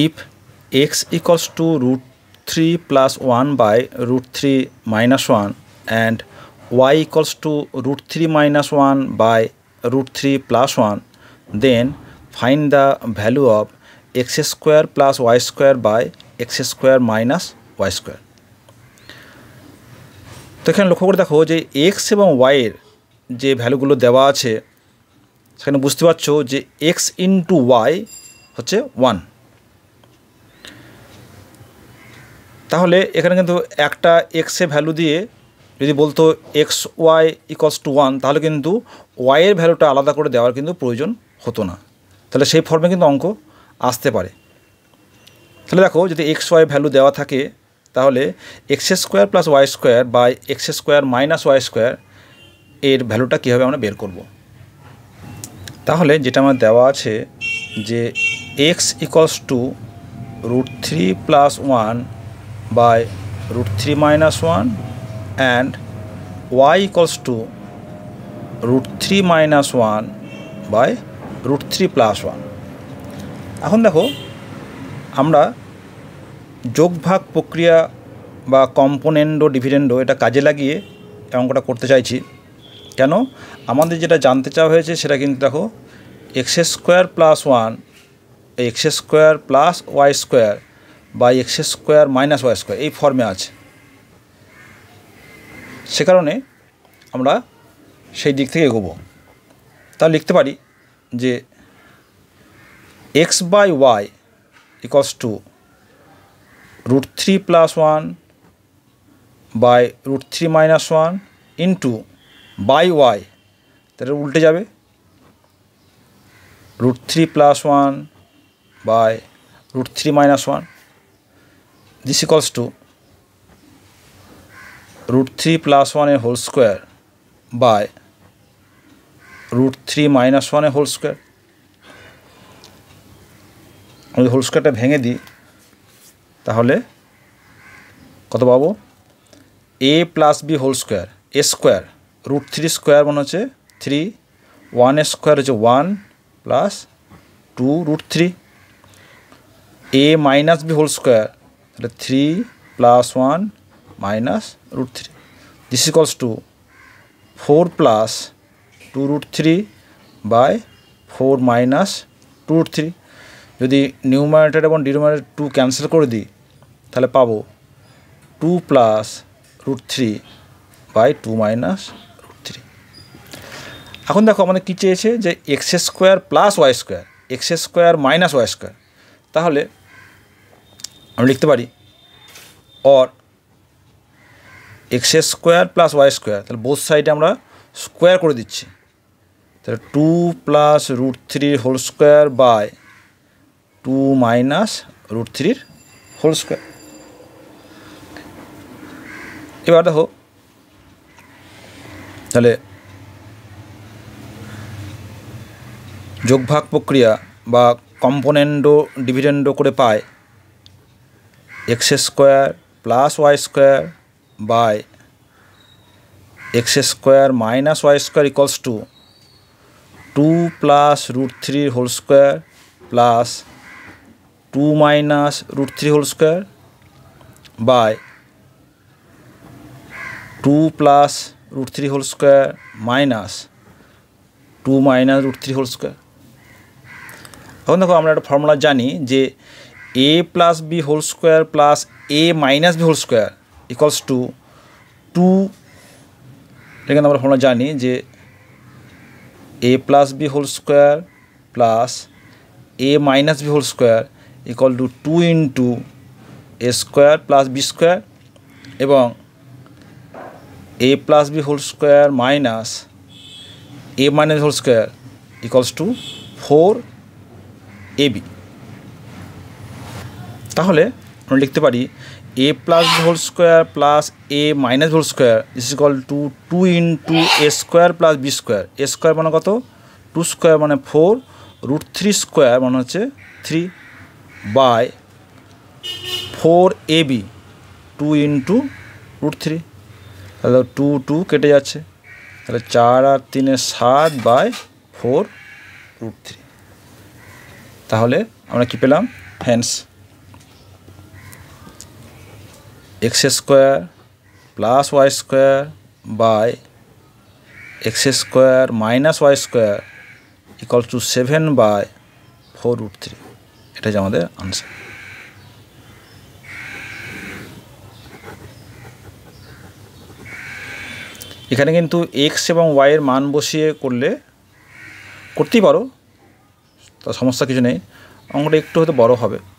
If x equals to root three plus one by root three minus one and y equals to root three minus one by root three plus one then find the value of x square plus y square by x square minus y square তো এখানে লক্ষ্য করে দেখো যে x এবং ওয়াইয়ের যে ভ্যালুগুলো দেওয়া আছে সেখানে বুঝতে পারছো যে এক্স ইন্টু ওয়াই হচ্ছে ওয়ান তাহলে এখানে কিন্তু একটা এক্সে ভ্যালু দিয়ে যদি বলতো x y equals to one তাহলে কিন্তু ওয়াইয়ের ভ্যালুটা আলাদা করে দেওয়ার কিন্তু প্রয়োজন হতো না তাহলে সেই ফর্মে কিন্তু অঙ্ক আসতে পারে তাহলে দেখো যদি এক্স ওয়াই ভ্যালু দেওয়া থাকে তাহলে x square plus y square বা x square minus y square এর ভ্যালুটা কীভাবে আমরা বের করব। তাহলে যেটা আমার দেওয়া আছে যে x equals to root three plus one by root 3 minus 1 and y equals to root 3 minus 1 by root 3 plus 1 এখন দেখো আমরা যোগভাগ প্রক্রিয়া বা কম্পোনেন্ডো ডিভিডেন্ডো এটা কাজে লাগিয়ে অঙ্কটা করতে চাইছি কেন আমাদের যেটা জানতে চাওয়া হয়েছে সেটা কিন্তু দেখো x square plus one x square plus y square by x square minus y square এই ফর্মে আছে সে কারণে আমরা সেই দিক থেকে এগোবো তা লিখতে পারি যে x by y equals to root three plus one by root three minus one into by y তাহলে উল্টে যাবে root three plus one by root three minus one this equals to root 3 plus 1 a whole square by root 3 minus 1 a whole square আমি whole স্কোয়ারটা ভেঙে দিই তাহলে কত পাবো a plus b whole square a square root three square মনে হচ্ছে three one a square হচ্ছে one plus two root three a minus b whole square তাহলে three plus one minus root three this equals to four plus two root three by four minus two root three যদি মাইনেটেড এবং ডিনোমারেটার two cancel করে দিই তাহলে পাবো two plus root three by two minus root three এখন দেখো আমাদের কী চেয়েছে যে x square plus y square x square minus y square তাহলে আমি লিখতে পারি or x square plus y square তাহলে বোধ সাইডে আমরা স্কোয়ার করে দিচ্ছি তাহলে টু প্লাস রুট থ্রির whole square by two minus root থ্রির হোল স্কোয়ার এবার দেখো তাহলে যোগভাগ প্রক্রিয়া বা কম্পোনেন্ডো ডিভিডেন্ডো করে পায় x square plus y square by x square minus y square equals to two plus root three whole square plus two minus root three whole square by two plus root three whole square minus two minus root three whole square এখন দেখো আমরা একটা formula জানি যে a plus b whole square plus a minus b whole square equals to two এখানে আমরা আমরা জানি যে a plus b whole square plus a minus b whole square equal to two into a square plus b square এবং a plus b whole square minus a minus whole square equals to four a b তাহলে আমরা লিখতে পারি a plus whole square plus a minus whole square is equal to two two a square plus b square a square মানে কত two square মানে four root three square মানে হচ্ছে three by four a b two in two root three তাহলে two two কেটে যাচ্ছে তাহলে চার আর তিনে সাত বাই ফোর রুট থ্রি তাহলে আমরা কি পেলাম hence x square plus y square by x square minus y square equal to seven by four root three এটাই আমাদের আনসার এখানে কিন্তু এক্স এবং ওয়াইয়ের মান বসিয়ে করলে করতেই পারো তা সমস্যা কিছু নেই অঙ্কটা একটু হয়তো বড় হবে